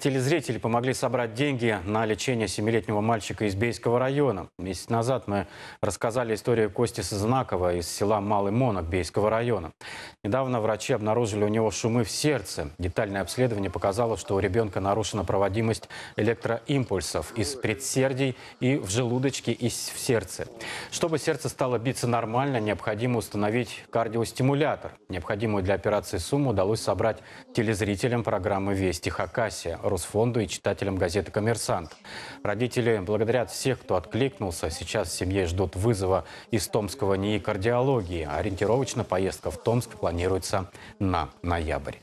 Телезрители помогли собрать деньги на лечение семилетнего мальчика из Бейского района. Месяц назад мы рассказали историю Кости Сазнакова из села Малый Монок Бейского района. Недавно врачи обнаружили у него шумы в сердце. Детальное обследование показало, что у ребенка нарушена проводимость электроимпульсов из предсердий и в желудочке и в сердце. Чтобы сердце стало биться нормально, необходимо установить кардиостимулятор. Необходимую для операции сумму удалось собрать телезрителям программы «Вести Хакасия». Росфонду и читателям газеты «Коммерсант». Родители благодарят всех, кто откликнулся. Сейчас в семье ждут вызова из Томского НИИ кардиологии. Ориентировочно поездка в Томск планируется на ноябрь.